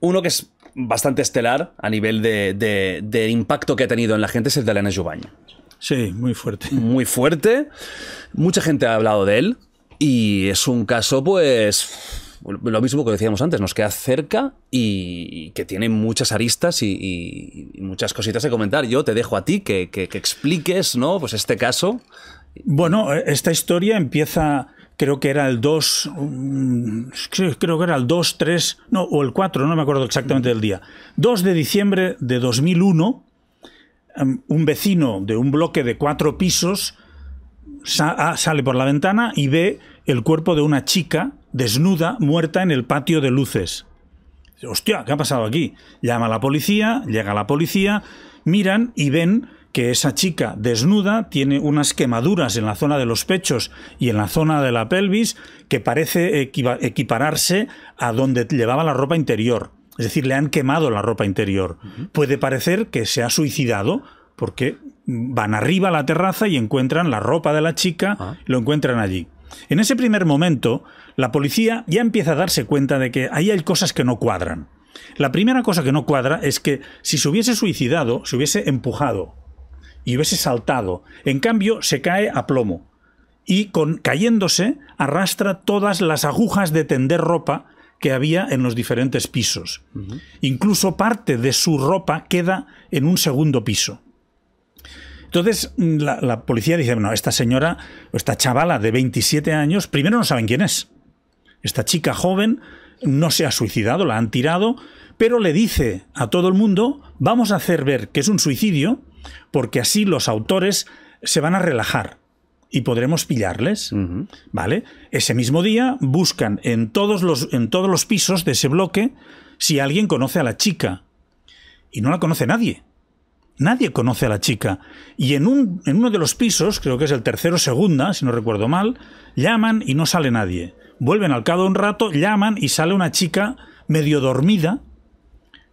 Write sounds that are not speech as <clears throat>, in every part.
Uno que es bastante estelar a nivel de, impacto que ha tenido en la gente es el de Alena Jubaña. Sí, muy fuerte. Muy fuerte. Mucha gente ha hablado de él y es un caso, pues, lo mismo que decíamos antes, nos queda cerca y, que tiene muchas aristas y, muchas cositas de comentar. Yo te dejo a ti que, que, expliques, ¿no? Pues este caso. Bueno, esta historia empieza creo que era el 2, mm, creo que era el 2, 3, no, o el 4, no me acuerdo exactamente del día. 2 de diciembre de 2001, em, un vecino de un bloque de cuatro pisos sale por la ventana y ve el cuerpo de una chica desnuda, muerta en el patio de luces. Hostia, ¿qué ha pasado aquí? Llama a la policía, llega la policía, miran y ven que esa chica desnuda tiene unas quemaduras en la zona de los pechos y en la zona de la pelvis que parece equipararse a donde llevaba la ropa interior. Es decir, le han quemado la ropa interior. Puede parecer que se ha suicidado porque van arriba a la terraza y encuentran la ropa de la chica, ah. lo encuentran allí. En ese primer momento, la policía ya empieza a darse cuenta de que ahí hay cosas que no cuadran. La primera cosa que no cuadra es que si se hubiese suicidado, se hubiese empujado y hubiese saltado. En cambio, se cae a plomo y con, cayéndose arrastra todas las agujas de tender ropa que había en los diferentes pisos. Incluso parte de su ropa queda en un segundo piso. Entonces mm, la, la, policía dice, bueno, esta señora, esta chavala de 27 años, primero no saben quién es. Esta chica joven no se ha suicidado, la han tirado, pero le dice a todo el mundo, vamos a hacer ver que es un suicidio porque así los autores se van a relajar y podremos pillarles, ¿vale? Ese mismo día buscan en todos, los, en todos los pisos de ese bloque si alguien conoce a la chica y no la conoce nadie. Nadie conoce a la chica. Y en, uno de los pisos, creo que es el tercero o segunda, si no recuerdo mal, llaman y no sale nadie. Vuelven al cabo un rato, llaman y sale una chica medio dormida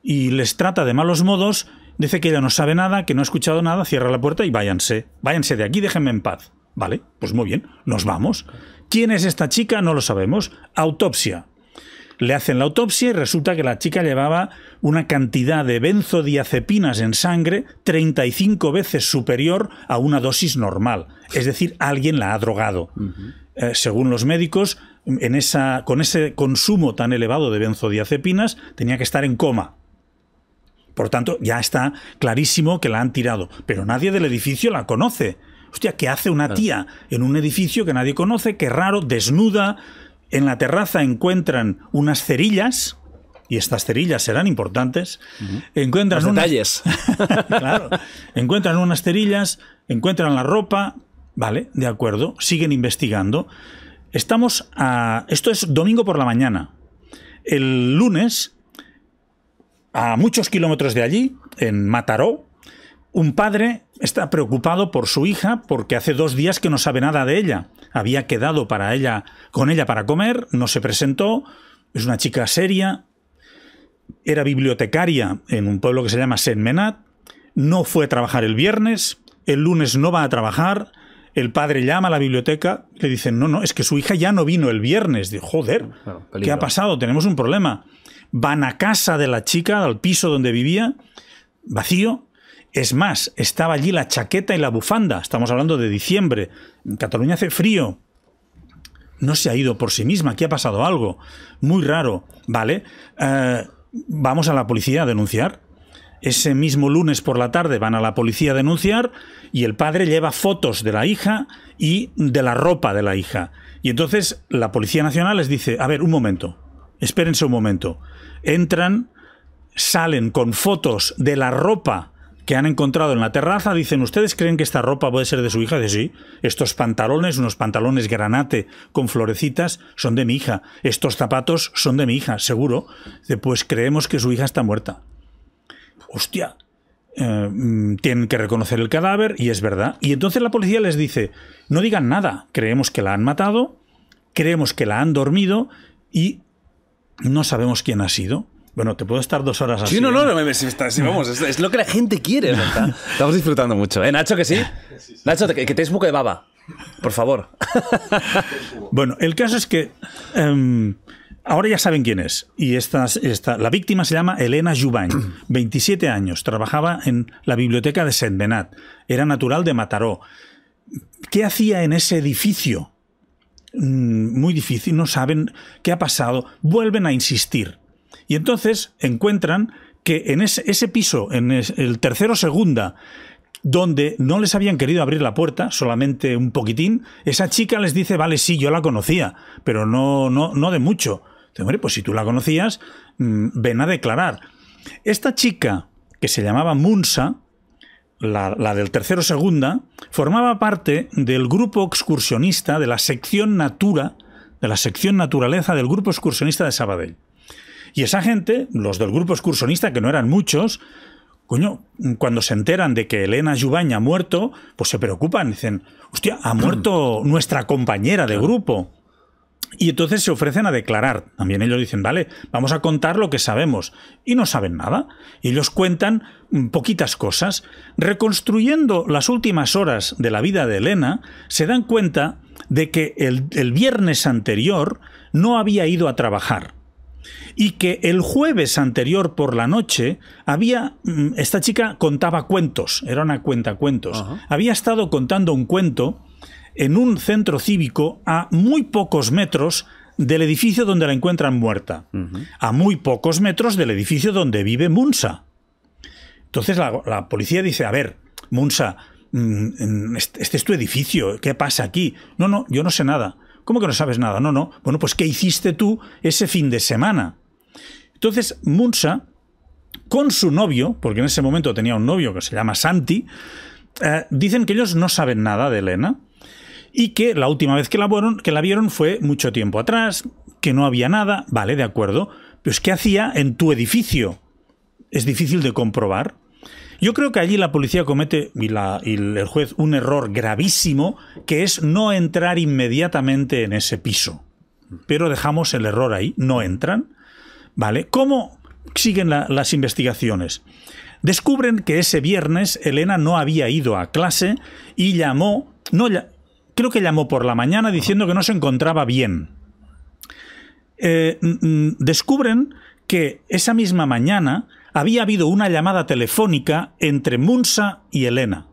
y les trata de malos modos Dice que ella no sabe nada, que no ha escuchado nada, cierra la puerta y váyanse. Váyanse de aquí, déjenme en paz. Vale, pues muy bien, nos vamos. ¿Quién es esta chica? No lo sabemos. Autopsia. Le hacen la autopsia y resulta que la chica llevaba una cantidad de benzodiazepinas en sangre 35 veces superior a una dosis normal. Es decir, alguien la ha drogado. Eh, según los médicos, en esa, con ese consumo tan elevado de benzodiazepinas tenía que estar en coma por tanto, ya está clarísimo que la han tirado, pero nadie del edificio la conoce. Hostia, ¿qué hace una tía en un edificio que nadie conoce? Qué raro, desnuda. En la terraza encuentran unas cerillas, y estas cerillas serán importantes, encuentran Los detalles. <laughs> claro. Encuentran unas cerillas, encuentran la ropa, vale, de acuerdo, siguen investigando. Estamos a... Esto es domingo por la mañana. El lunes a muchos kilómetros de allí, en Mataró, un padre está preocupado por su hija porque hace dos días que no sabe nada de ella. Había quedado para ella, con ella para comer, no se presentó, es una chica seria, era bibliotecaria en un pueblo que se llama Senmenat, no fue a trabajar el viernes, el lunes no va a trabajar, el padre llama a la biblioteca, le dicen, no, no, es que su hija ya no vino el viernes. ¡De joder, ¿qué ha pasado? Tenemos un problema van a casa de la chica, al piso donde vivía, vacío. Es más, estaba allí la chaqueta y la bufanda. Estamos hablando de diciembre. En Cataluña hace frío. No se ha ido por sí misma. Aquí ha pasado algo. Muy raro. Vale. Eh, vamos a la policía a denunciar. Ese mismo lunes por la tarde van a la policía a denunciar y el padre lleva fotos de la hija y de la ropa de la hija. Y entonces la Policía Nacional les dice, a ver, un momento, espérense un momento entran, salen con fotos de la ropa que han encontrado en la terraza, dicen, ¿ustedes creen que esta ropa puede ser de su hija? de sí, estos pantalones, unos pantalones granate con florecitas, son de mi hija, estos zapatos son de mi hija, seguro. después pues creemos que su hija está muerta. Hostia, eh, mm, tienen que reconocer el cadáver y es verdad. Y entonces la policía les dice, no digan nada, creemos que la han matado, creemos que la han dormido y no sabemos quién ha sido. Bueno, te puedo estar dos horas así. Sí, no, no, ¿eh? no, me, vamos, es, lo que la gente quiere. ¿verdad? <laughs> Estamos disfrutando mucho. ¿Eh, Nacho, que sí? Nacho, que, te es de baba. Por favor. <laughs> bueno, el caso es que em, ahora ya saben quién es. Y esta, esta, la víctima se llama Elena Jubain, <clears throat> 27 años. Trabajaba en la biblioteca de Saint-Benat. Era natural de Mataró. ¿Qué hacía en ese edificio? Mm, muy difícil, no saben qué ha pasado, vuelven a insistir. Y entonces encuentran que en ese, piso, en el tercero o segunda, donde no les habían querido abrir la puerta, solamente un poquitín, esa chica les dice, vale, sí, yo la conocía, pero no, no, no de mucho. Dice, hombre, pues si tú la conocías, mm, ven a declarar. Esta chica, que se llamaba Munsa, la, del tercero segunda, formaba parte del grupo excursionista de la sección Natura, de la sección Naturaleza del grupo excursionista de Sabadell. Y esa gente, los del grupo excursionista, que no eran muchos, cuando se enteran de que Elena Yubaña ha muerto, pues se preocupan, dicen, hostia, ha muerto <clears throat> nuestra compañera de grupo. Y entonces se ofrecen a declarar. También ellos dicen, vale, vamos a contar lo que sabemos. Y no saben nada. Y ellos cuentan mm, poquitas cosas. Reconstruyendo las últimas horas de la vida de Elena, se dan cuenta de que el, viernes anterior no había ido a trabajar. Y que el jueves anterior por la noche había. Mm, esta chica contaba cuentos, era una cuenta cuentos. Había estado contando un cuento en un centro cívico a muy pocos metros del edificio donde la encuentran muerta, a muy pocos metros del edificio donde vive Munsa. Entonces la, policía dice, a ver, Munsa, mm, mm, este, este es tu edificio, ¿qué pasa aquí? No, no, yo no sé nada. ¿Cómo que no sabes nada? No, no. Bueno, pues ¿qué hiciste tú ese fin de semana? Entonces Munsa, con su novio, porque en ese momento tenía un novio que se llama Santi, eh, dicen que ellos no saben nada de Elena, y que la última vez que la, vieron, fue mucho tiempo atrás, que no había nada, vale, de acuerdo, pero qué hacía en tu edificio. Es difícil de comprobar. Yo creo que allí la policía comete y, el juez un error gravísimo, que es no entrar inmediatamente en ese piso. Pero dejamos el error ahí, no entran. ¿Vale? ¿Cómo siguen las investigaciones? Descubren que ese viernes Elena no había ido a clase y llamó, no, creo que llamó por la mañana diciendo que no se encontraba bien. Eh, descubren que esa misma mañana había habido una llamada telefónica entre Munsa y Elena.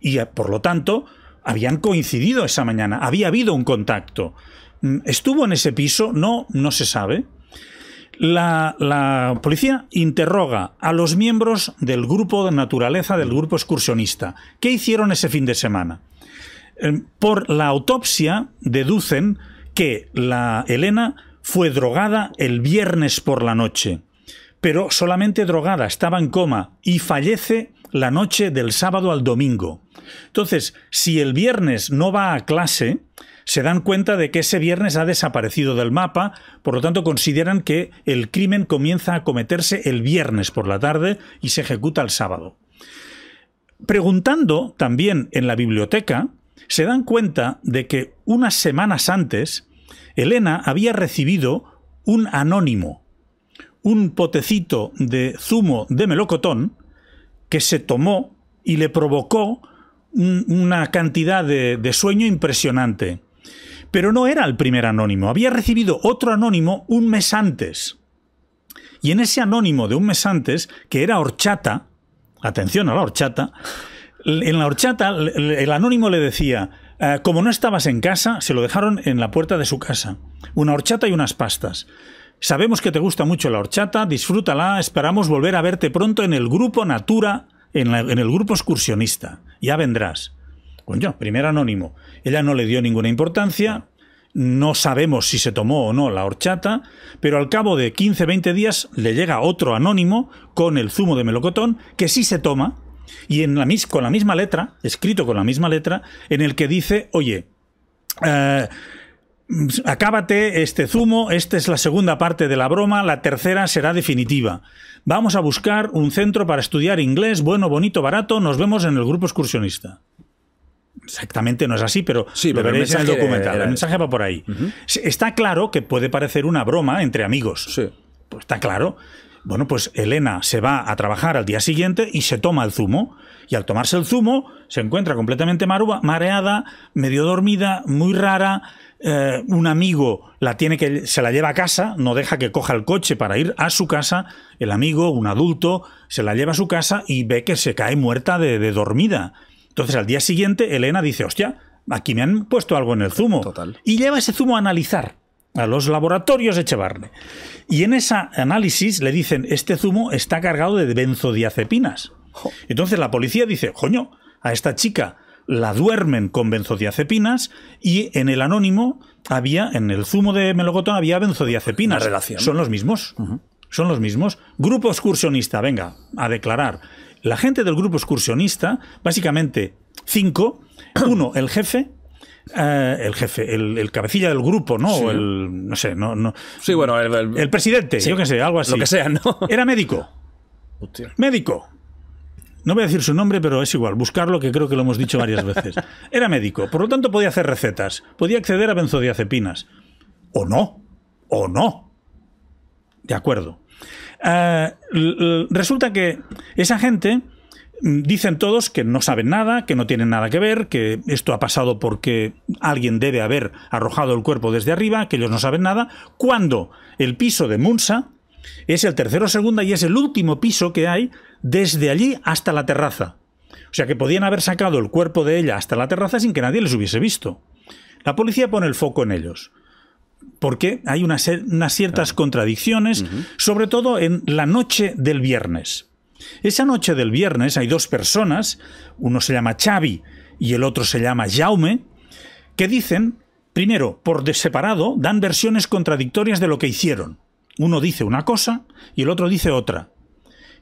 Y eh, por lo tanto, habían coincidido esa mañana, había habido un contacto. Mm, ¿Estuvo en ese piso? No, no se sabe. la, policía interroga a los miembros del grupo de naturaleza, del grupo excursionista. ¿Qué hicieron ese fin de semana? por la autopsia deducen que la Elena fue drogada el viernes por la noche, pero solamente drogada, estaba en coma y fallece la noche del sábado al domingo. Entonces, si el viernes no va a clase, se dan cuenta de que ese viernes ha desaparecido del mapa, por lo tanto consideran que el crimen comienza a cometerse el viernes por la tarde y se ejecuta el sábado. Preguntando también en la biblioteca, se dan cuenta de que unas semanas antes Elena había recibido un anónimo, un potecito de zumo de melocotón que se tomó y le provocó una cantidad de sueño impresionante. Pero no era el primer anónimo, había recibido otro anónimo un mes antes. Y en ese anónimo de un mes antes, que era horchata, atención a la horchata, en la horchata el anónimo le decía, ah, como no estabas en casa, se lo dejaron en la puerta de su casa. Una horchata y unas pastas. Sabemos que te gusta mucho la horchata, disfrútala, esperamos volver a verte pronto en el grupo Natura, en, en el grupo excursionista. Ya vendrás. Pues yo, primer anónimo. Ella no le dio ninguna importancia, no sabemos si se tomó o no la horchata, pero al cabo de 15-20 días le llega otro anónimo con el zumo de melocotón que sí se toma y en la, con la misma letra, escrito con la misma letra, en el que dice, oye, eh, acábate este zumo, esta es la segunda parte de la broma, la tercera será definitiva. Vamos a buscar un centro para estudiar inglés, bueno, bonito, barato, nos vemos en el grupo excursionista. Exactamente no es así, pero sí, el documental. El mensaje va por ahí. Está claro que puede parecer una broma entre amigos. Sí. Pues está claro. Bueno, pues Elena se va a trabajar al día siguiente y se toma el zumo. Y al tomarse el zumo, se encuentra completamente mareada, medio dormida, muy rara. Eh, un amigo la tiene que. se la lleva a casa, no deja que coja el coche para ir a su casa. El amigo, un adulto, se la lleva a su casa y ve que se cae muerta de, de dormida. Entonces, al día siguiente, Elena dice: Hostia, aquí me han puesto algo en el zumo. Total. Y lleva ese zumo a analizar a los laboratorios Echevarne. Y en ese análisis le dicen, este zumo está cargado de benzodiazepinas. Entonces la policía dice, coño, a esta chica la duermen con benzodiazepinas y en el anónimo había, en el zumo de melocotón había benzodiazepinas. Relación. Son los mismos. Son los mismos. Grupo excursionista, venga, a declarar. La gente del grupo excursionista, básicamente cinco. Uno, el jefe, eh, el jefe, el, cabecilla del grupo, ¿no? el, no sé, no, no. Sí, bueno, el, el, presidente, yo qué sé, algo así. Lo que sea, ¿no? <laughs> Era médico. Médico. No voy a decir su nombre, pero es igual, buscarlo, que creo que lo hemos dicho varias veces. <laughs> Era médico, por lo tanto podía hacer recetas, podía acceder a benzodiazepinas. O no, o no. De acuerdo. Eh, resulta que esa gente Dicen todos que no saben nada, que no tienen nada que ver, que esto ha pasado porque alguien debe haber arrojado el cuerpo desde arriba, que ellos no saben nada, cuando el piso de Munsa es el tercero segunda y es el último piso que hay desde allí hasta la terraza. O sea que podían haber sacado el cuerpo de ella hasta la terraza sin que nadie les hubiese visto. La policía pone el foco en ellos porque hay unas, ciertas contradicciones, sobre todo en la noche del viernes. Esa noche del viernes hay dos personas, uno se llama Xavi y el otro se llama Jaume, que dicen, primero, por de separado, dan versiones contradictorias de lo que hicieron. Uno dice una cosa y el otro dice otra.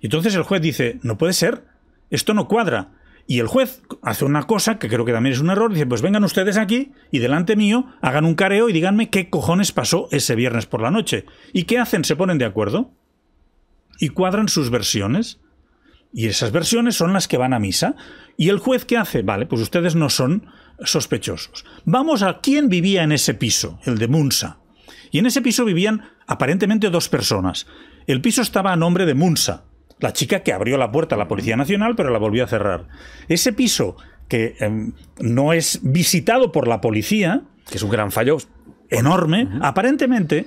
Y entonces el juez dice, no puede ser, esto no cuadra. Y el juez hace una cosa que creo que también es un error, dice, pues vengan ustedes aquí y delante mío hagan un careo y díganme qué cojones pasó ese viernes por la noche. ¿Y qué hacen? Se ponen de acuerdo y cuadran sus versiones. Y esas versiones son las que van a misa. ¿Y el juez qué hace? Vale, pues ustedes no son sospechosos. Vamos a quién vivía en ese piso, el de Munsa. Y en ese piso vivían aparentemente dos personas. El piso estaba a nombre de Munsa, la chica que abrió la puerta a la Policía Nacional, pero la volvió a cerrar. Ese piso que em, no es visitado por la policía, que es un gran fallo enorme, aparentemente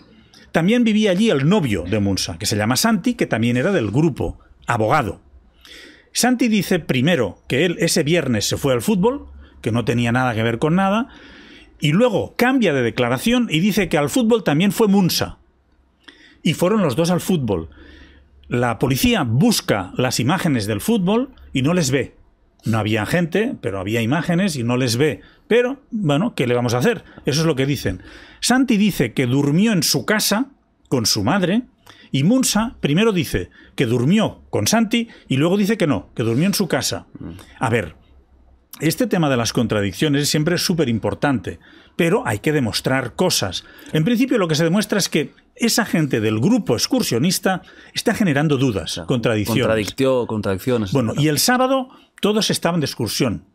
también vivía allí el novio de Munsa, que se llama Santi, que también era del grupo, abogado. Santi dice primero que él ese viernes se fue al fútbol, que no tenía nada que ver con nada, y luego cambia de declaración y dice que al fútbol también fue Munsa. Y fueron los dos al fútbol. La policía busca las imágenes del fútbol y no les ve. No había gente, pero había imágenes y no les ve. Pero, bueno, ¿qué le vamos a hacer? Eso es lo que dicen. Santi dice que durmió en su casa con su madre, y Munsa primero dice que durmió con Santi y luego dice que no, que durmió en su casa. Mm. A ver, este tema de las contradicciones siempre es súper importante, pero hay que demostrar cosas. En principio lo que se demuestra es que esa gente del grupo excursionista está generando dudas, contradicción Contradicción, contradicciones. Bueno, y el sábado todos estaban de excursión.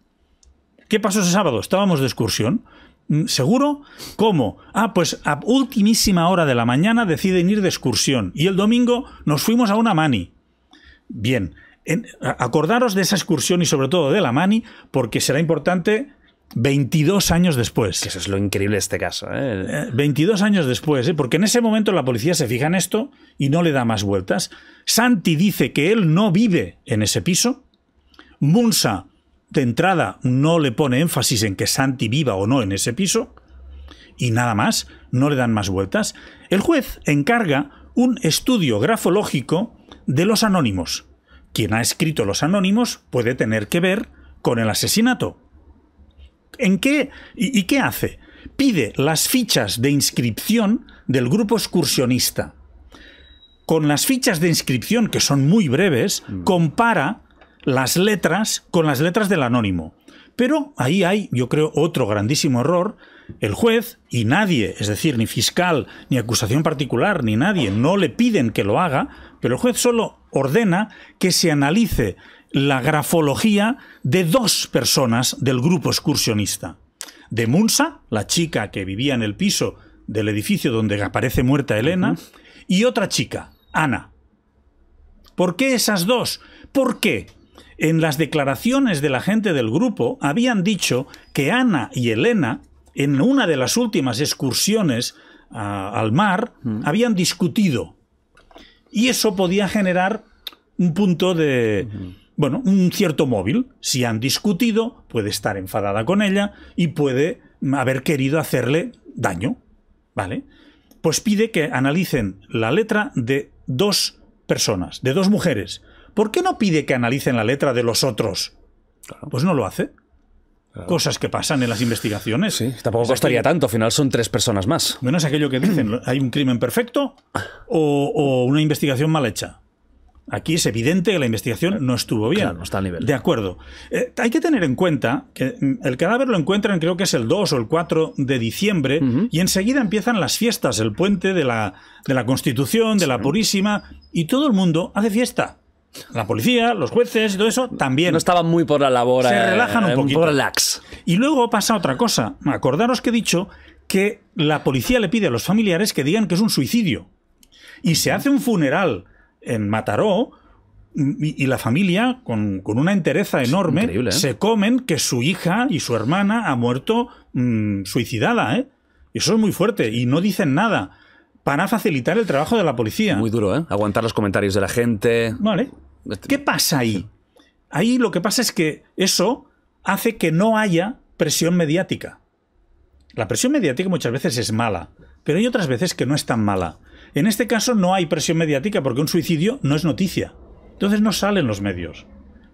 ¿Qué pasó ese sábado? Estábamos de excursión. Mm, seguro. ¿Cómo? Ah, pues a ultimísima hora de la mañana deciden ir de excursión y el domingo nos fuimos a una mani. Bien, acordaros de esa excursión y sobre todo de la mani porque será importante 22 años después. eso es lo increíble de este caso. 22 ¿eh? Eh, años después, ¿eh? porque en ese momento la policía se fija en esto y no le da más vueltas. Santi dice que él no vive en ese piso. Munsa de entrada no le pone énfasis en que Santi viva o no en ese piso, y nada más, no le dan más vueltas, el juez encarga un estudio grafológico de los anónimos. Quien ha escrito los anónimos puede tener que ver con el asesinato. ¿En qué? ¿Y, qué hace? Pide las fichas de inscripción del grupo excursionista. Con las fichas de inscripción, que son muy breves, mm. compara las letras con las letras del anónimo. Pero ahí hay, yo creo, otro grandísimo error. El juez y nadie, es decir, ni fiscal, ni acusación particular, ni nadie, no le piden que lo haga, pero el juez solo ordena que se analice la grafología de dos personas del grupo excursionista. De Munsa, la chica que vivía en el piso del edificio donde aparece muerta Elena, y otra chica, Ana. ¿Por qué esas dos? ¿Por qué? En las declaraciones de la gente del grupo habían dicho que Ana y Elena, en una de las últimas excursiones al mar, mm. habían discutido. Y eso podía generar un punto de... Bueno, un cierto móvil. Si han discutido, puede estar enfadada con ella y puede haber querido hacerle daño. ¿Vale? Pues pide que analicen la letra de dos personas, de dos mujeres, ¿Por qué no pide que analicen la letra de los otros? Pues no lo hace. Cosas que pasan en las investigaciones. Sí, tampoco costaría tanto, al final son tres personas más. Bueno, es aquello que dicen, <clears throat> ¿hay un crimen perfecto o, una investigación mal hecha? Aquí es evidente que la investigación no estuvo bien. no está nivel. De acuerdo. Eh, hay que tener en cuenta que mm, el cadáver lo encuentran, creo que es el 2 o el 4 de diciembre, y enseguida empiezan las fiestas, el puente de de la Constitución, de la Purísima, y todo el mundo hace fiesta la policía, los jueces y todo eso también. No estaban muy por la labor. Se relajan eh, un eh, poquito. Y luego pasa otra cosa. Acordaros que he dicho que la policía le pide a los familiares que digan que es un suicidio. Y se hace un funeral en Mataró y, la familia, con, una entereza enorme, ¿eh? se comen que su hija y su hermana ha muerto mm, suicidada. ¿eh? Eso es muy fuerte y no dicen nada para facilitar el trabajo de la policía. Muy duro, ¿eh? Aguantar los comentarios de la gente. Vale. Este- ¿Qué pasa ahí? Ahí lo que pasa es que eso hace que no haya presión mediática. La presión mediática muchas veces es mala, pero hay otras veces que no es tan mala. En este caso no hay presión mediática porque un suicidio no es noticia. Entonces no sale en los medios.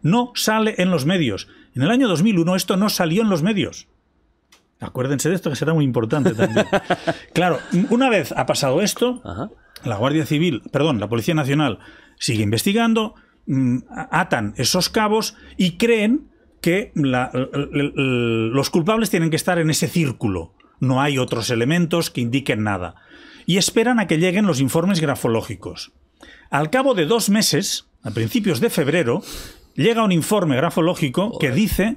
No sale en los medios. En el año 2001 esto no salió en los medios. Acuérdense de esto que será muy importante también. <laughs> claro, una vez ha pasado esto, la Guardia Civil, perdón, la Policía Nacional sigue investigando, mm, atan esos cabos y creen que los culpables tienen que estar en ese círculo. No hay otros elementos que indiquen nada. Y esperan a que lleguen los informes grafológicos. Al cabo de dos meses, a principios de febrero, llega un informe grafológico que dice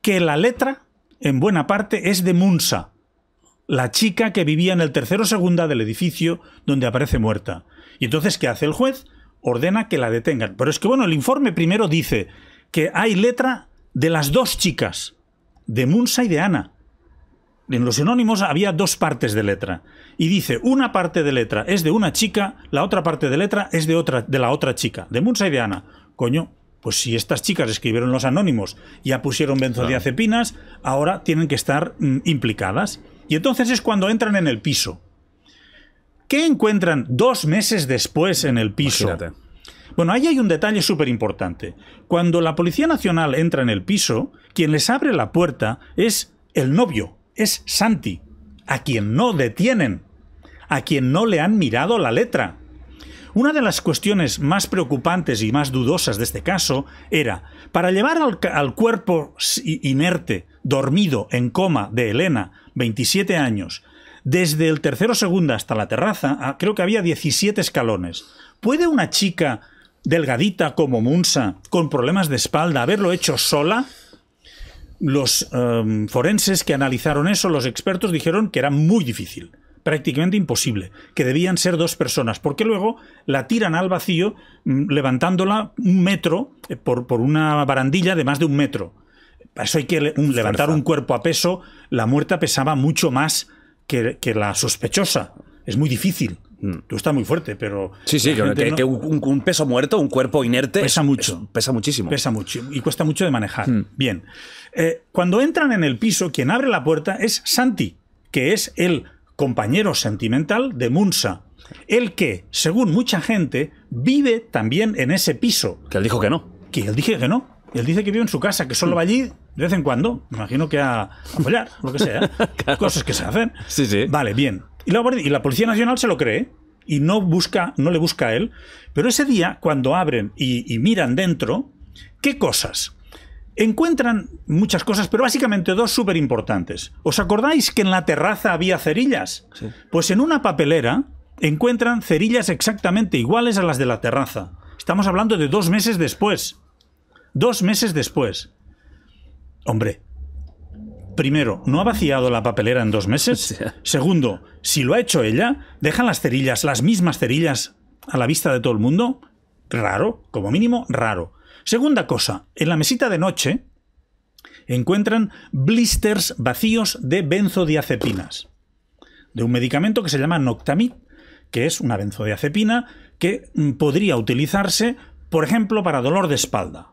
que la letra en buena parte es de Munsa, la chica que vivía en el tercero segunda del edificio donde aparece muerta. Y entonces, ¿qué hace el juez? Ordena que la detengan. Pero es que, bueno, el informe primero dice que hay letra de las dos chicas, de Munsa y de Ana. En los sinónimos había dos partes de letra. Y dice, una parte de letra es de una chica, la otra parte de letra es de, otra, de la otra chica, de Munsa y de Ana. Coño, pues si estas chicas escribieron los anónimos y ya pusieron benzodiazepinas, ahora tienen que estar mm, implicadas. Y entonces es cuando entran en el piso. ¿Qué encuentran dos meses después en el piso? Bueno, ahí hay un detalle súper importante. Cuando la Policía Nacional entra en el piso, quien les abre la puerta es el novio, es Santi, a quien no detienen, a quien no le han mirado la letra. Una de las cuestiones más preocupantes y más dudosas de este caso era, para llevar al, cuerpo inerte, dormido, en coma, de Elena, 27 años, desde el tercero segunda hasta la terraza, ah, creo que había 17 escalones. ¿Puede una chica delgadita como Munsa, con problemas de espalda, haberlo hecho sola? Los em, forenses que analizaron eso, los expertos dijeron que era muy difícil prácticamente imposible, que debían ser dos personas, porque luego la tiran al vacío mm, levantándola un metro eh, por, por una barandilla de más de un metro. Para eso hay que levantar un cuerpo a peso, la muerta pesaba mucho más que, la sospechosa. Es muy difícil. Mm. Tú estás muy fuerte, pero. Sí, sí, que, un, peso muerto, un cuerpo inerte. Pesa mucho. pesa muchísimo. Pesa mucho y cuesta mucho de manejar. Mm. Bien. Eh, cuando entran en el piso, quien abre la puerta es Santi, que es él compañero sentimental de Munsa, el que, según mucha gente, vive también en ese piso. Que él dijo que no. Que él dije que no. Él dice que vive en su casa, que solo va allí de vez en cuando. Me imagino que a, apoyar, lo que sea. <laughs> Cosas que se hacen. Sí, sí. Vale, bien. Y la, Policía Nacional se lo cree y no, busca, no le busca a él. Pero ese día, cuando abren y miran dentro, ¿qué cosas? encuentran muchas cosas, pero básicamente dos súper importantes. ¿Os acordáis que en la terraza había cerillas? Pues en una papelera encuentran cerillas exactamente iguales a las de la terraza. Estamos hablando de dos meses después. Dos meses después. Hombre, primero, ¿no ha vaciado la papelera en dos meses? <laughs> Segundo, si lo ha hecho ella, ...¿dejan las cerillas, las mismas cerillas, a la vista de todo el mundo? Raro, como mínimo, raro. Segunda cosa, en la mesita de noche encuentran blisters vacíos de benzodiazepinas, de un medicamento que se llama Noctamid, que es una benzodiazepina que mm, podría utilizarse, por ejemplo, para dolor de espalda.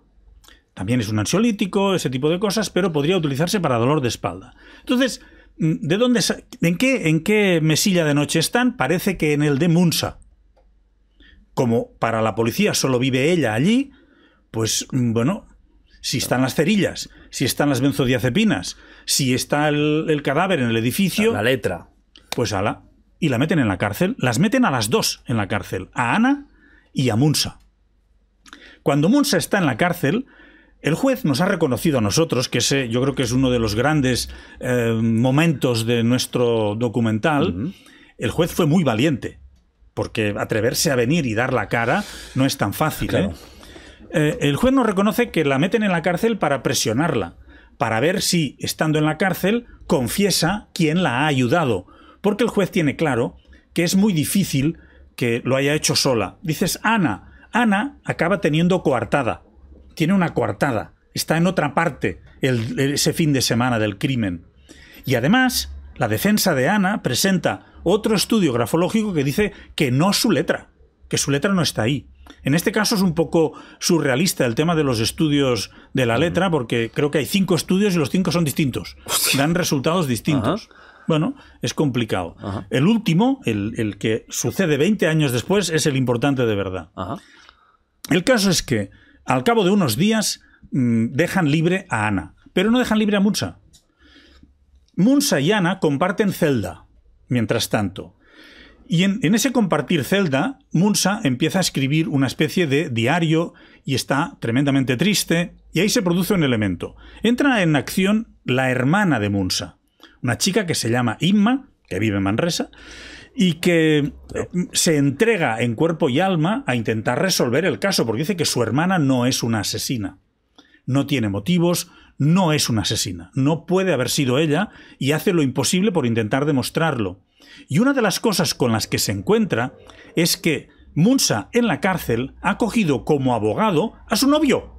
También es un ansiolítico, ese tipo de cosas, pero podría utilizarse para dolor de espalda. Entonces, mm, ¿de dónde en qué en qué mesilla de noche están? Parece que en el de Munsa. Como para la policía solo vive ella allí, pues mm, bueno, si están las cerillas, si están las benzodiazepinas, si está el, cadáver en el edificio. La letra. Pues ala. Y la meten en la cárcel. Las meten a las dos en la cárcel, a Ana y a Munsa. Cuando Munsa está en la cárcel, el juez nos ha reconocido a nosotros, que sé, yo creo que es uno de los grandes eh, momentos de nuestro documental. El juez fue muy valiente, porque atreverse a venir y dar la cara no es tan fácil. ¿eh? Eh, el juez no reconoce que la meten en la cárcel para presionarla, para ver si, estando en la cárcel, confiesa quién la ha ayudado, porque el juez tiene claro que es muy difícil que lo haya hecho sola. Dices, Ana, Ana acaba teniendo coartada, tiene una coartada, está en otra parte ese fin de semana del crimen. Y además, la defensa de Ana presenta otro estudio grafológico que dice que no su letra, que su letra no está ahí. En este caso es un poco surrealista el tema de los estudios de la letra, porque creo que hay cinco estudios y los cinco son distintos. Dan resultados distintos. Bueno, es complicado. El último, el, que sucede 20 años después, es el importante de verdad. El caso es que, al cabo de unos días, mm, dejan libre a Ana, pero no dejan libre a Munsa. Munsa y Ana comparten celda, mientras tanto. Y en, ese compartir celda, Munsa empieza a escribir una especie de diario y está tremendamente triste, y ahí se produce un elemento. Entra en acción la hermana de Munsa, una chica que se llama Inma, que vive en Manresa, y que eh, se entrega en cuerpo y alma a intentar resolver el caso, porque dice que su hermana no es una asesina. No tiene motivos, no es una asesina, no puede haber sido ella y hace lo imposible por intentar demostrarlo. Y una de las cosas con las que se encuentra es que Munsa en la cárcel ha cogido como abogado a su novio.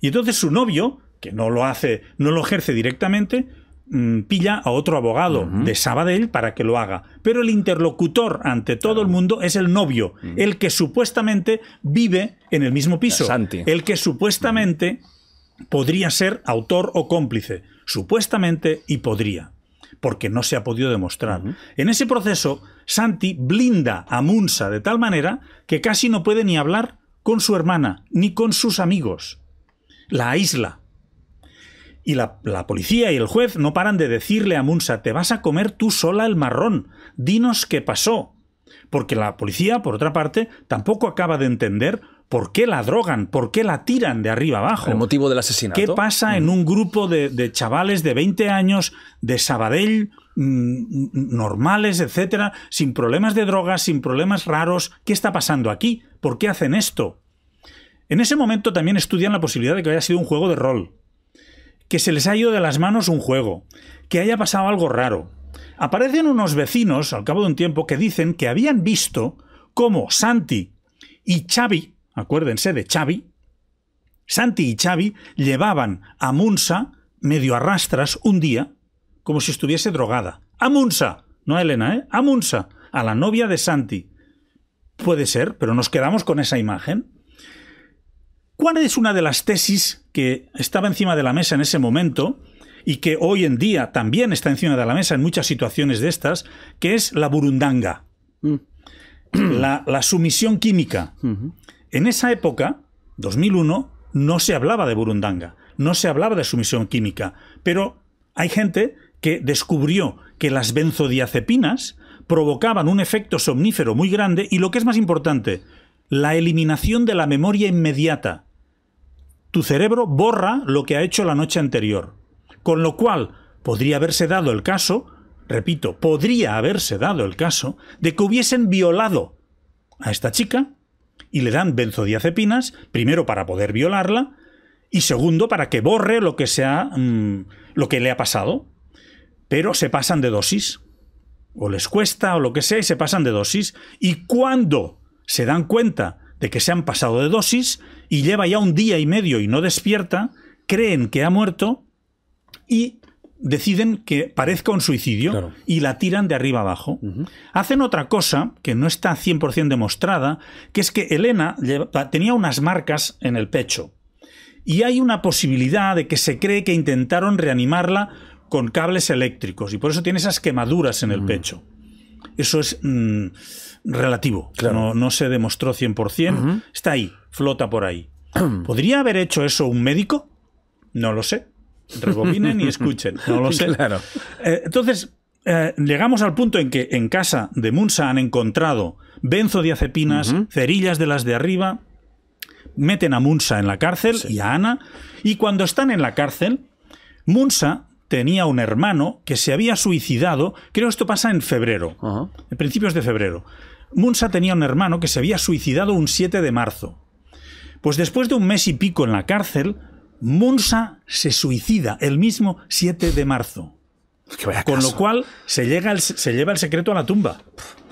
Y entonces su novio, que no lo hace, no lo ejerce directamente, mm, pilla a otro abogado de Sabadell para que lo haga. Pero el interlocutor ante todo el mundo es el novio, el que supuestamente vive en el mismo piso, el que supuestamente podría ser autor o cómplice, supuestamente y podría, porque no se ha podido demostrar. En ese proceso, Santi blinda a Munsa de tal manera que casi no puede ni hablar con su hermana ni con sus amigos. La aísla. Y la, la, policía y el juez no paran de decirle a Munsa, te vas a comer tú sola el marrón, dinos qué pasó. Porque la policía, por otra parte, tampoco acaba de entender ¿Por qué la drogan? ¿Por qué la tiran de arriba abajo? El motivo del asesinato. ¿Qué pasa en mm. un grupo de, chavales de 20 años de Sabadell mm, normales, etcétera, sin problemas de drogas, sin problemas raros? ¿Qué está pasando aquí? ¿Por qué hacen esto? En ese momento también estudian la posibilidad de que haya sido un juego de rol, que se les ha ido de las manos un juego, que haya pasado algo raro. Aparecen unos vecinos al cabo de un tiempo que dicen que habían visto cómo Santi y Xavi acuérdense de Xavi, Santi y Xavi llevaban a Munsa medio arrastras un día, como si estuviese drogada. A Munsa, no a Elena, ¿eh? A Munsa, a la novia de Santi. Puede ser, pero nos quedamos con esa imagen. ¿Cuál es una de las tesis que estaba encima de la mesa en ese momento y que hoy en día también está encima de la mesa en muchas situaciones de estas, que es la burundanga, mm. la, sumisión química? Mm-hmm. En esa época, 2001, no se hablaba de Burundanga, no se hablaba de sumisión química, pero hay gente que descubrió que las benzodiazepinas provocaban un efecto somnífero muy grande y lo que es más importante, la eliminación de la memoria inmediata. Tu cerebro borra lo que ha hecho la noche anterior. Con lo cual, podría haberse dado el caso, repito, podría haberse dado el caso, de que hubiesen violado a esta chica y le dan benzodiazepinas, primero para poder violarla y segundo para que borre lo que, sea, mm, lo que le ha pasado. Pero se pasan de dosis, o les cuesta o lo que sea, y se pasan de dosis. Y cuando se dan cuenta de que se han pasado de dosis y lleva ya un día y medio y no despierta, creen que ha muerto y deciden que parezca un suicidio y la tiran de arriba abajo. Hacen otra cosa que no está 100% demostrada, que es que Elena tenía unas marcas en el pecho. Y hay una posibilidad de que se cree que intentaron reanimarla con cables eléctricos y por eso tiene esas quemaduras en el pecho. Eso es mm, relativo, no, se demostró 100%, está ahí, flota por ahí. <clears throat> ¿Podría haber hecho eso un médico? No lo sé. Rebobinen y escuchen, <laughs> no lo sé. Eh, entonces, eh, llegamos al punto en que en casa de Munsa han encontrado benzodiazepinas, cerillas de las de arriba, meten a Munsa en la cárcel y a Ana, y cuando están en la cárcel, Munsa tenía un hermano que se había suicidado, creo esto pasa en febrero, en principios de febrero. Munsa tenía un hermano que se había suicidado un 7 de marzo. Pues después de un mes y pico en la cárcel, Monsa se suicida el mismo 7 de marzo. Con lo cual se, llega se, lleva el secreto a la tumba.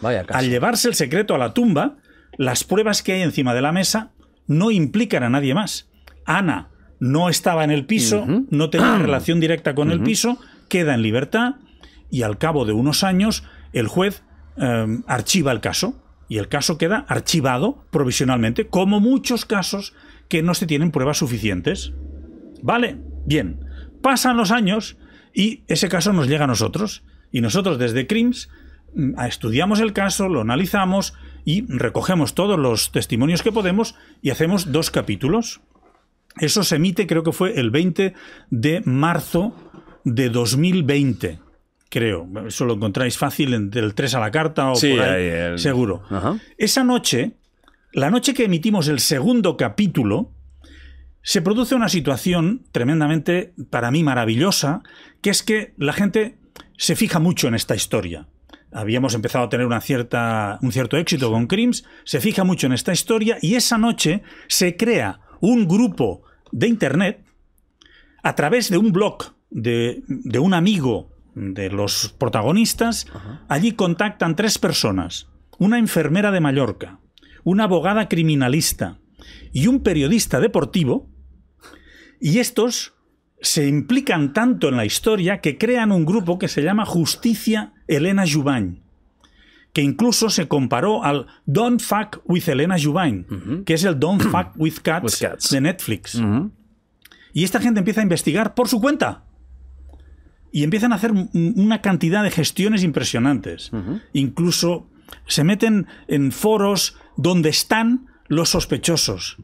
Vaya Al llevarse el secreto a la tumba, las pruebas que hay encima de la mesa no implican a nadie más. Ana no estaba en el piso, no tenía <clears throat> relación directa con el piso, queda en libertad y al cabo de unos años el juez em, archiva el caso y el caso queda archivado provisionalmente, como muchos casos que no se tienen pruebas suficientes. ¿Vale? Bien. Pasan los años y ese caso nos llega a nosotros. Y nosotros desde CRIMS mm, estudiamos el caso, lo analizamos y recogemos todos los testimonios que podemos y hacemos dos capítulos. Eso se emite, creo que fue el 20 de marzo de 2020. Creo, eso lo encontráis fácil en, del 3 a la carta o por seguro. Esa noche, la noche que emitimos el segundo capítulo, se produce una situación tremendamente, para mí, maravillosa, que es que la gente se fija mucho en esta historia. Habíamos empezado a tener un cierto éxito con Crims, se fija mucho en esta historia y esa noche se crea un grupo de Internet a través de un blog de, de un amigo de los protagonistas. Allí contactan tres personas, una enfermera de Mallorca, una abogada criminalista y un periodista deportivo y estos se implican tanto en la historia que crean un grupo que se llama Justicia Elena Jubain, que incluso se comparó al Don't Fuck with Elena Juvain, que es el Don't <clears throat> Fuck with Cats, de Netflix. Y esta gente empieza a investigar por su cuenta. Y empiezan a hacer una cantidad de gestiones impresionantes. Incluso se meten en foros donde están los sospechosos.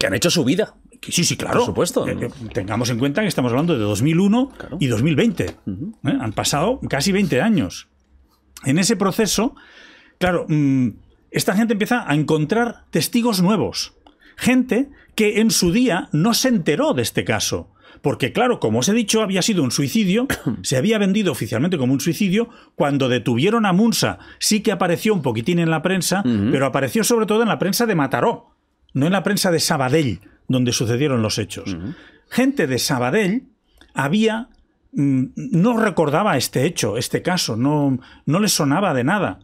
Que han hecho su vida. Sí, sí, claro. supuesto. Eh, eh, tengamos en cuenta que estamos hablando de 2001 y 2020. ¿eh? Han pasado casi 20 años. En ese proceso, claro, mm, esta gente empieza a encontrar testigos nuevos. Gente que en su día no se enteró de este caso. Porque, claro, como os he dicho, había sido un suicidio, <coughs> se había vendido oficialmente como un suicidio. Cuando detuvieron a Munsa, sí que apareció un poquitín en la prensa, pero apareció sobre todo en la prensa de Mataró, no en la prensa de Sabadell, donde sucedieron los hechos. Gente de Sabadell había mm, no recordaba este hecho, este caso, no, no le sonaba de nada.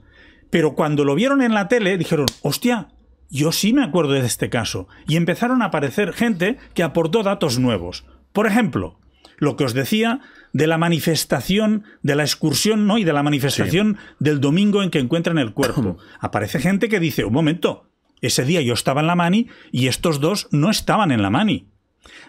Pero cuando lo vieron en la tele dijeron, hostia, yo sí me acuerdo de este caso. Y empezaron a aparecer gente que aportó datos nuevos. Por ejemplo, lo que os decía de la manifestación, de la excursión, ¿no? Y de la manifestación del domingo en que encuentran el cuerpo. <clears throat> Aparece gente que dice, un momento, ese día yo estaba en la mani y estos dos no estaban en la mani.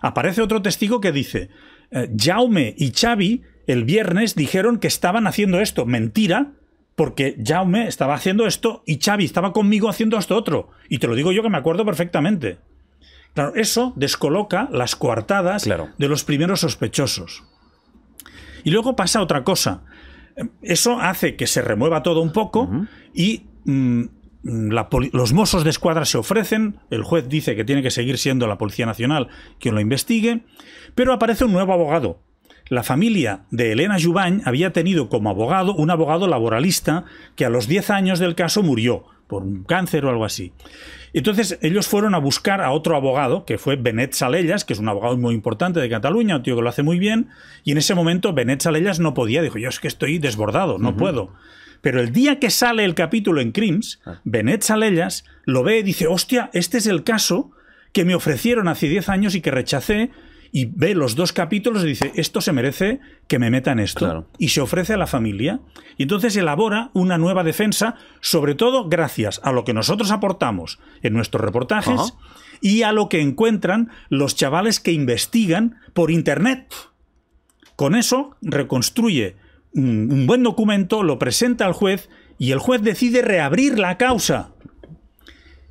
Aparece otro testigo que dice, eh, Jaume y Xavi el viernes dijeron que estaban haciendo esto. Mentira, porque Jaume estaba haciendo esto y Xavi estaba conmigo haciendo esto otro. Y te lo digo yo que me acuerdo perfectamente. Claro, eso descoloca las coartadas de los primeros sospechosos. Y luego pasa otra cosa. Eso hace que se remueva todo un poco y mm, Mm, los mozos de escuadra se ofrecen, el juez dice que tiene que seguir siendo la Policía Nacional quien lo investigue, pero aparece un nuevo abogado. La familia de Elena Jubain había tenido como abogado un abogado laboralista que a los 10 años del caso murió por un cáncer o algo así. Entonces ellos fueron a buscar a otro abogado, que fue Benet Salellas, que es un abogado muy importante de Cataluña, un tío que lo hace muy bien, y en ese momento Benet Salellas no podía, dijo, yo es que estoy desbordado, no puedo. Pero el día que sale el capítulo en Crims, ah. Benet Salellas lo ve y dice, hostia, este es el caso que me ofrecieron hace 10 años y que rechacé y ve los dos capítulos y dice, esto se merece que me metan esto. Y se ofrece a la familia. Y entonces elabora una nueva defensa, sobre todo gracias a lo que nosotros aportamos en nuestros reportajes y a lo que encuentran los chavales que investigan por Internet. Con eso reconstruye un buen documento, lo presenta al juez y el juez decide reabrir la causa.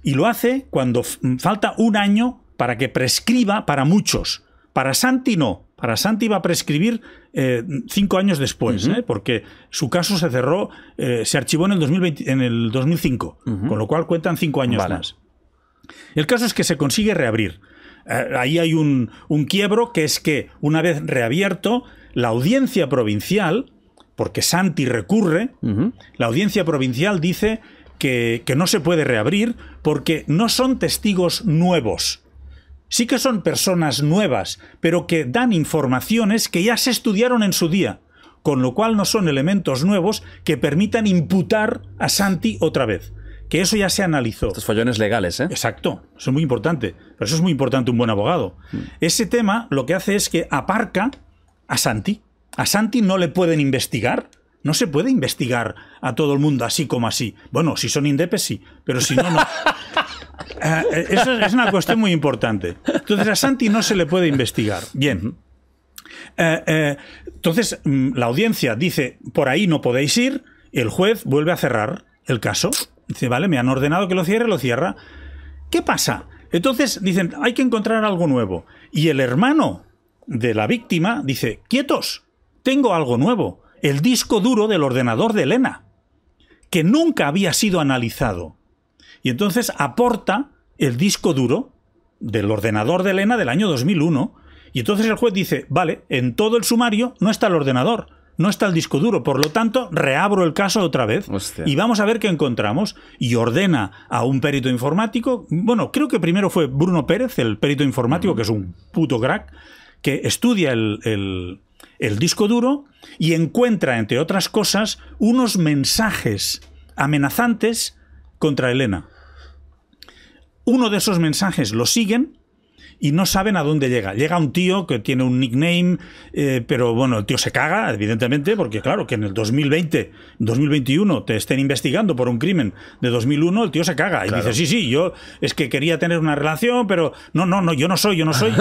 Y lo hace cuando mm, falta un año para que prescriba para muchos. Para Santi no. Para Santi va a prescribir eh, cinco años después, ¿eh? porque su caso se cerró, eh, se archivó en el, 2005, con lo cual cuentan cinco años más. El caso es que se consigue reabrir. ahí hay un quiebro que es que una vez reabierto, la audiencia provincial porque Santi recurre, la audiencia provincial dice que, no se puede reabrir porque no son testigos nuevos. Sí que son personas nuevas, pero que dan informaciones que ya se estudiaron en su día, con lo cual no son elementos nuevos que permitan imputar a Santi otra vez que eso ya se analizó. Estos fallones legales, ¿eh? Exacto, eso es muy importante. Pero eso es muy importante un buen abogado. Mm. Ese tema lo que hace es que aparca a Santi. ¿A Santi no le pueden investigar? No se puede investigar a todo el mundo así como así. Bueno, si son indepes, sí, pero si no, no. <laughs> Ah, eh, es una cuestión muy importante. Entonces, a Santi no se le puede investigar. Bien. Eh, eh, entonces, mm, la audiencia dice, por ahí no podéis ir, el juez vuelve a cerrar el caso. Dice, vale, me han ordenado que lo cierre, lo cierra. ¿Qué pasa? Entonces dicen, hay que encontrar algo nuevo. Y el hermano de la víctima dice, quietos, tengo algo nuevo, el disco duro del ordenador de Elena, que nunca había sido analizado. Y entonces aporta el disco duro del ordenador de Elena del año 2001. Y entonces el juez dice, vale, en todo el sumario no está el ordenador, no está el disco duro, por lo tanto reabro el caso otra vez y vamos a ver qué encontramos. Y ordena a un perito informático, bueno, creo que primero fue Bruno Pérez, el perito informático, que es un puto crack, que estudia el, el disco duro y encuentra, entre otras cosas, unos mensajes amenazantes contra Elena. Uno de esos mensajes lo siguen y no saben a dónde llega. Llega un tío que tiene un nickname, eh, pero bueno, el tío se caga, evidentemente, porque claro, que en el 2020, 2021 te estén investigando por un crimen de 2001, el tío se caga y dice, sí, sí, yo es que quería tener una relación, pero no, no, no, yo no soy, yo no soy.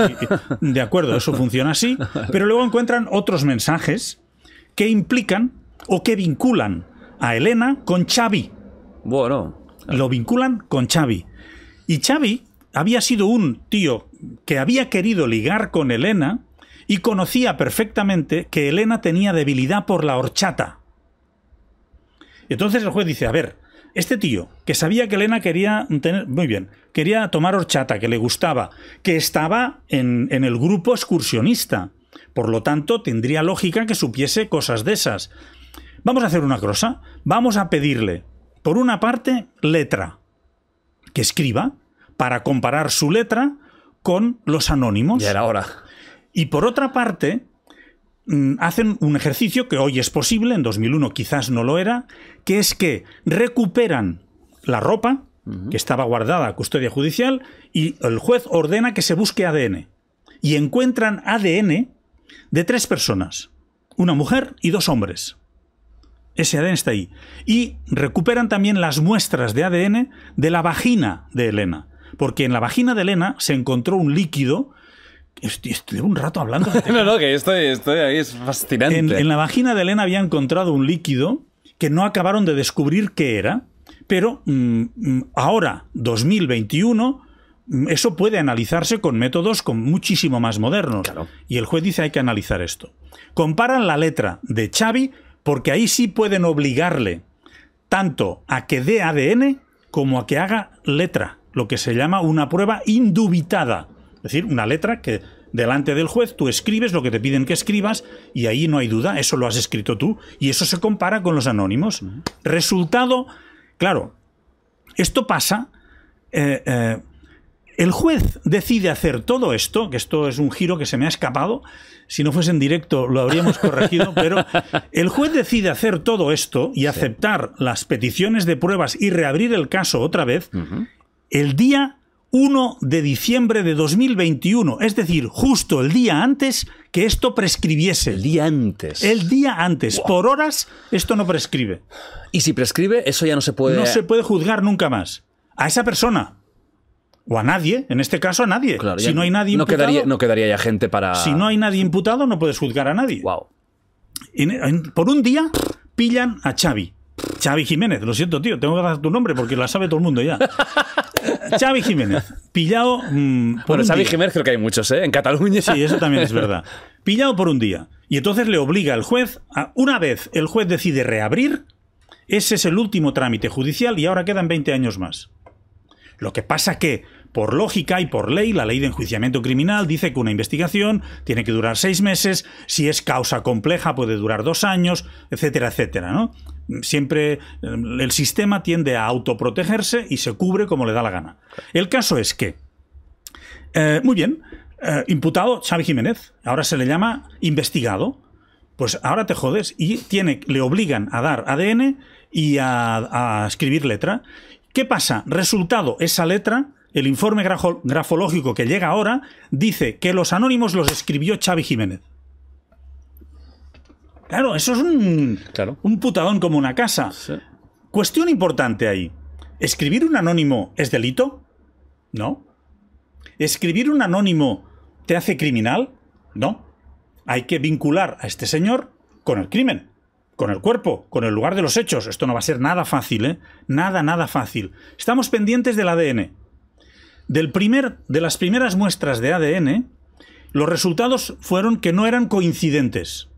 de acuerdo, eso funciona así, pero luego encuentran otros mensajes que implican o que vinculan a Elena con Xavi. Bueno. Lo vinculan con Xavi. Y Xavi había sido un tío que había querido ligar con Elena y conocía perfectamente que Elena tenía debilidad por la horchata. Entonces el juez dice, a ver, este tío, que sabía que Elena quería tener, muy bien, quería tomar horchata, que le gustaba, que estaba en, en el grupo excursionista, por lo tanto tendría lógica que supiese cosas de esas. Vamos a hacer una cosa, vamos a pedirle, por una parte, letra, que escriba, para comparar su letra con los anónimos. Y era Y por otra parte, mm, hacen un ejercicio que hoy es posible, en 2001 quizás no lo era, que es que recuperan la ropa que estaba guardada a custodia judicial y el juez ordena que se busque ADN. Y encuentran ADN de tres personas, una mujer y dos hombres. Ese ADN está ahí. Y recuperan también las muestras de ADN de la vagina de Elena porque en la vagina de Elena se encontró un líquido Estoy, un rato hablando. <laughs> Este no, no, que estoy, estoy ahí, es fascinante. En, la vagina de Elena había encontrado un líquido que no acabaron de descubrir qué era, pero mm, mm, ahora, 2021, mm, eso puede analizarse con métodos con muchísimo más modernos. Y el juez dice hay que analizar esto. Comparan la letra de Xavi porque ahí sí pueden obligarle tanto a que dé ADN como a que haga letra lo que se llama una prueba indubitada. Es decir, una letra que delante del juez tú escribes lo que te piden que escribas y ahí no hay duda, eso lo has escrito tú y eso se compara con los anónimos. Resultado, claro, esto pasa... Eh, eh, el juez decide hacer todo esto, que esto es un giro que se me ha escapado, si no fuese en directo lo habríamos corregido, <laughs> pero el juez decide hacer todo esto y aceptar las peticiones de pruebas y reabrir el caso otra vez, el día 1 de diciembre de 2021, es decir, justo el día antes que esto prescribiese. El día antes. El día antes. Por horas esto no prescribe. Y si prescribe, eso ya no se puede... No se puede juzgar nunca más. A esa persona. O a nadie, en este caso a nadie. si no hay nadie no Quedaría, no quedaría ya gente para. Si no hay nadie imputado, no puedes juzgar a nadie. Wow. por un día pillan a Xavi. Xavi Jiménez, lo siento, tío, tengo que dar tu nombre porque la sabe todo el mundo ya. <laughs> Xavi Jiménez, pillado. Mm, por bueno, Xavi Jiménez creo que hay muchos, ¿eh? En Cataluña. Sí, eso también es verdad. Pillado por un día. Y entonces le obliga al juez, a, una vez el juez decide reabrir, ese es el último trámite judicial y ahora quedan 20 años más. Lo que pasa que por lógica y por ley, la ley de enjuiciamiento criminal dice que una investigación tiene que durar seis meses, si es causa compleja puede durar dos años, etcétera, etcétera, ¿no? Siempre eh, el sistema tiende a autoprotegerse y se cubre como le da la gana. El caso es que, eh, muy bien, eh, imputado Xavi Jiménez, ahora se le llama investigado, pues ahora te jodes y tiene, le obligan a dar ADN y a escribir letra. ¿Qué pasa? Resultado, esa letra el informe grafológico que llega ahora dice que los anónimos los escribió Xavi Jiménez. Claro, eso es un, un putadón como una casa. Cuestión importante ahí. ¿Escribir un anónimo es delito? No. ¿Escribir un anónimo te hace criminal? No. Hay que vincular a este señor con el crimen con el cuerpo, con el lugar de los hechos. Esto no va a ser nada fácil, ¿eh? Nada, nada fácil. Estamos pendientes del ADN. Del primer, de las primeras muestras de ADN, los resultados fueron que no eran coincidentes.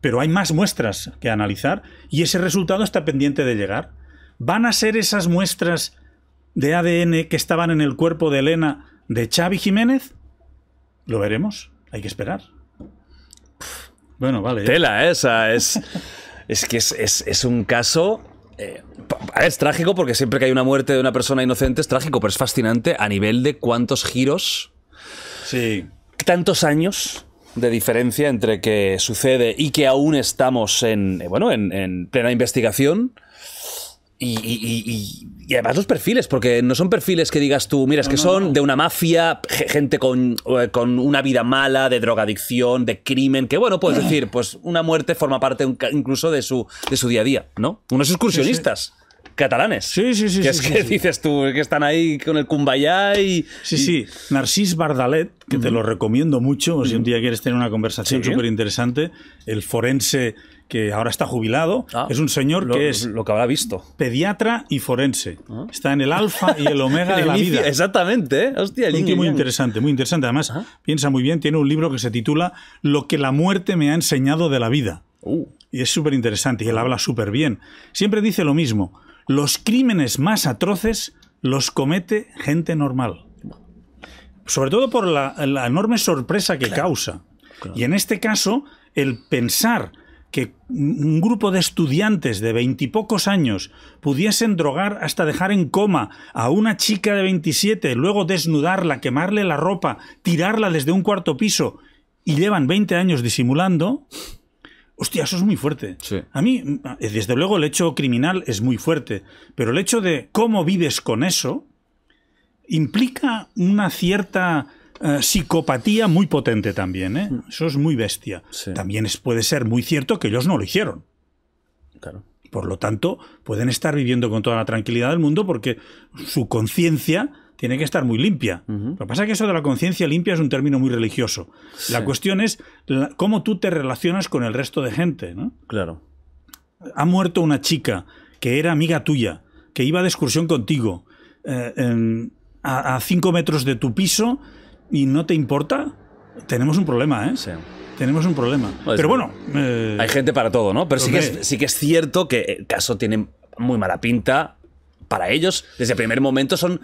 Pero hay más muestras que analizar y ese resultado está pendiente de llegar. ¿Van a ser esas muestras de ADN que estaban en el cuerpo de Elena de Xavi Jiménez? Lo veremos. Hay que esperar. Bueno, vale. Tela, esa ¿eh? es. es que es, es un caso eh, es trágico porque siempre que hay una muerte de una persona inocente es trágico, pero es fascinante a nivel de cuántos giros. Sí. Tantos años de diferencia entre que sucede y que aún estamos en, eh, bueno, en, en plena investigación y, además los perfiles, porque no son perfiles que digas tú, mira, es que son de una mafia, gente eh, con, una vida mala, de drogadicción, de crimen, que bueno, puedes decir, pues una muerte forma parte incluso de su, de su día a día, ¿no? Unos excursionistas. catalanes. Sí, sí, sí. Que es que dices tú, que están ahí con el cumbayá y... Sí, sí. Narcís Bardalet, que te lo recomiendo mucho, si un día quieres tener una conversación súper interesante, el forense que ahora está jubilado, ah. es un señor que es lo que habrá visto. Pediatra y forense. Ah. Está en el alfa y el <laughs> omega de la vida. Exactamente, ¿eh? Hostia, muy interesante, muy interesante. Además, piensa muy bien, tiene un libro que se titula Lo que la muerte me ha enseñado de la vida. Uh. Y es súper interesante y él habla súper bien. Siempre dice lo mismo, los crímenes más atroces los comete gente normal. Sobre todo por la, enorme sorpresa que causa. Y en este caso, el pensar que un grupo de estudiantes de veintipocos años pudiesen drogar hasta dejar en coma a una chica de 27, luego desnudarla, quemarle la ropa, tirarla desde un cuarto piso y llevan 20 años disimulando, hostia, eso es muy fuerte. A mí, desde luego, el hecho criminal es muy fuerte, pero el hecho de cómo vives con eso implica una cierta eh, psicopatía muy potente también, ¿eh? Mm. Eso es muy bestia. También es, puede ser muy cierto que ellos no lo hicieron. Claro. Por lo tanto, pueden estar viviendo con toda la tranquilidad del mundo porque su conciencia tiene que estar muy limpia. Lo que pasa es que eso de la conciencia limpia es un término muy religioso. La cuestión es cómo tú te relacionas con el resto de gente, ¿no? Claro. Ha muerto una chica que era amiga tuya, que iba de excursión contigo, eh, a, a cinco metros de tu piso y no te importa, tenemos un problema, ¿eh? Tenemos un problema. pero bueno. hay gente para todo, ¿no? Pero sí que, es, sí que es cierto que el eh, caso tiene muy mala pinta para ellos. Desde el primer momento son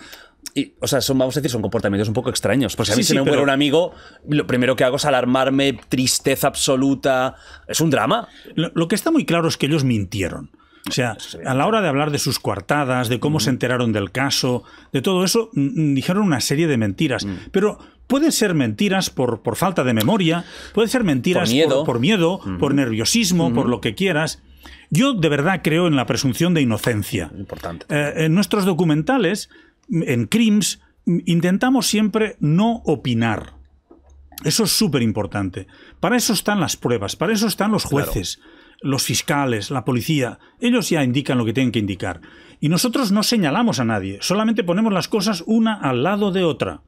o sea, son, vamos a decir, son comportamientos un poco extraños. Porque si a mí se me muere un amigo, lo primero que hago es alarmarme, tristeza absoluta. Es un drama. Lo, que está muy claro es que ellos mintieron. O sea, a la hora de hablar de sus coartadas, de cómo se enteraron del caso, de todo eso, dijeron una serie de mentiras. Mm. Pero pueden ser mentiras por, falta de memoria, puede ser mentiras por miedo, por, nerviosismo, por lo que quieras. Yo de verdad creo en la presunción de inocencia. Importante. Eh, en nuestros documentales, mm, en Crims, mm, intentamos siempre no opinar. Eso es súper importante. Para eso están las pruebas, para eso están los jueces, los fiscales, la policía. Ellos ya indican lo que tienen que indicar. Y nosotros no señalamos a nadie, solamente ponemos las cosas una al lado de otra.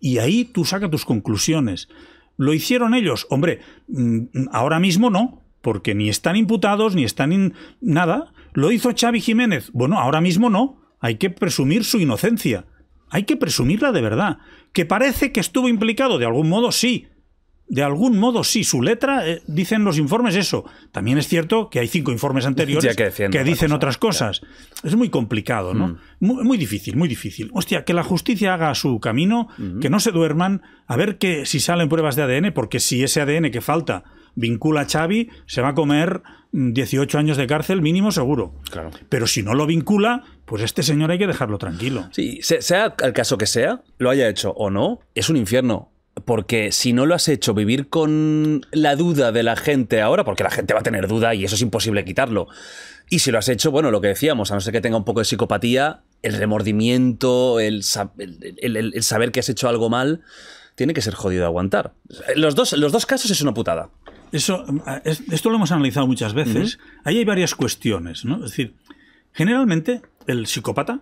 Y ahí tú sacas tus conclusiones. ¿Lo hicieron ellos? Hombre, mm, ahora mismo no, porque ni están imputados, ni están en nada. ¿Lo hizo Xavi Jiménez? Bueno, ahora mismo no. Hay que presumir su inocencia. Hay que presumirla de verdad. ¿Que parece que estuvo implicado? De algún modo sí de algún modo sí, su letra, eh, dicen los informes eso. También es cierto que hay cinco informes anteriores que, dicen otras cosas. Es muy complicado, ¿no? Mm. Muy, difícil, muy difícil. Hostia, que la justicia haga su camino, mm-hmm. que no se duerman, a ver que si salen pruebas de ADN, porque si ese ADN que falta vincula a Xavi, se va a comer 18 mm, años de cárcel mínimo seguro. Claro. Pero si no lo vincula, pues este señor hay que dejarlo tranquilo. Sí, sea el caso que sea, lo haya hecho o no, es un infierno porque si no lo has hecho, vivir con la duda de la gente ahora, porque la gente va a tener duda y eso es imposible quitarlo. Y si lo has hecho, bueno, lo que decíamos, a no ser que tenga un poco de psicopatía, el remordimiento, el, saber que has hecho algo mal, tiene que ser jodido de aguantar. Los dos, los dos casos es una putada. Eso, esto lo hemos analizado muchas veces. Ahí hay varias cuestiones, ¿no? Es decir, generalmente el psicópata,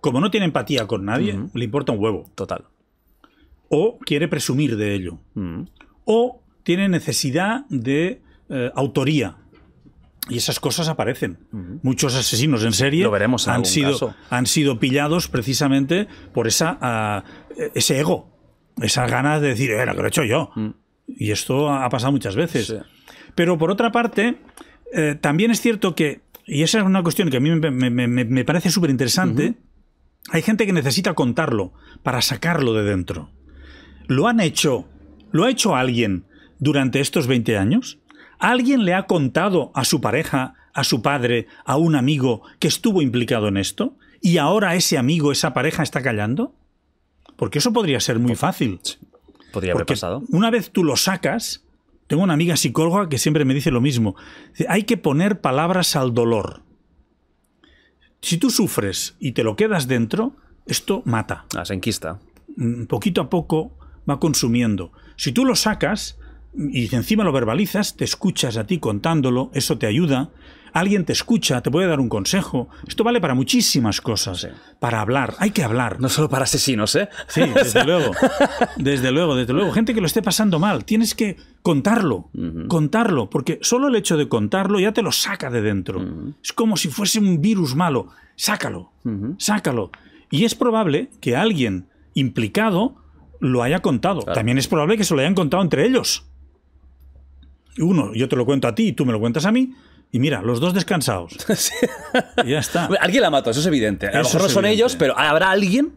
como no tiene empatía con nadie, le importa un huevo. Total o quiere presumir de ello, mm. o tiene necesidad de eh, autoría. Y esas cosas aparecen. Mm-hmm. Muchos asesinos en serie han, sido, han sido pillados precisamente por esa, ah, ese ego, esas ganas de decir, era eh, que lo he hecho yo. Mm. Y esto ha pasado muchas veces. Pero por otra parte, eh, también es cierto que, y esa es una cuestión que a mí me, parece súper interesante, hay gente que necesita contarlo para sacarlo de dentro. ¿Lo han hecho? ¿Lo ha hecho alguien durante estos 20 años? ¿Alguien le ha contado a su pareja, a su padre, a un amigo que estuvo implicado en esto? ¿Y ahora ese amigo, esa pareja está callando? Porque eso podría ser muy fácil. Podría haber pasado. Una vez tú lo sacas, tengo una amiga psicóloga que siempre me dice lo mismo. Hay que poner palabras al dolor. Si tú sufres y te lo quedas dentro, esto mata. Ah, se enquista. Mm, poquito a poco va consumiendo. Si tú lo sacas y encima lo verbalizas, te escuchas a ti contándolo, eso te ayuda. Alguien te escucha, te puede dar un consejo. Esto vale para muchísimas cosas. Para hablar, hay que hablar. No solo para asesinos, ¿eh? Sí, desde <laughs> luego. Desde luego, desde luego. Gente que lo esté pasando mal, tienes que contarlo, contarlo, porque solo el hecho de contarlo ya te lo saca de dentro. Es como si fuese un virus malo. Sácalo, sácalo. Y es probable que alguien implicado lo haya contado. También es probable que se lo hayan contado entre ellos. Uno, yo te lo cuento a ti y tú me lo cuentas a mí. Y mira, los dos descansados. <laughs> y ya está. Alguien la mató, eso es evidente. A no son ellos, pero habrá alguien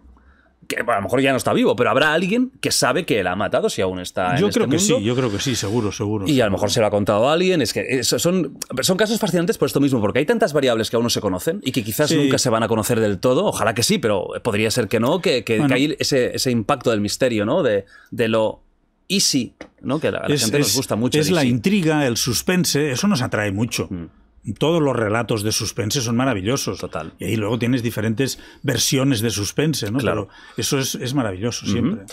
que a lo mejor ya no está vivo, pero habrá alguien que sabe que la ha matado si aún está yo este creo que sí, yo creo que sí, seguro, seguro. Y a lo mejor se lo ha contado a alguien. Es que son, son casos fascinantes por esto mismo, porque hay tantas variables que aún no se conocen y que quizás nunca se van a conocer del todo. Ojalá que sí, pero podría ser que no, que, que, hay ese, impacto del misterio, ¿no? De, de lo easy, ¿no? Que a la, gente nos gusta mucho. Es la intriga, el suspense, eso nos atrae mucho. Mm todos los relatos de suspense son maravillosos. Total. Y ahí luego tienes diferentes versiones de suspense, ¿no? Claro. eso es, es maravilloso siempre.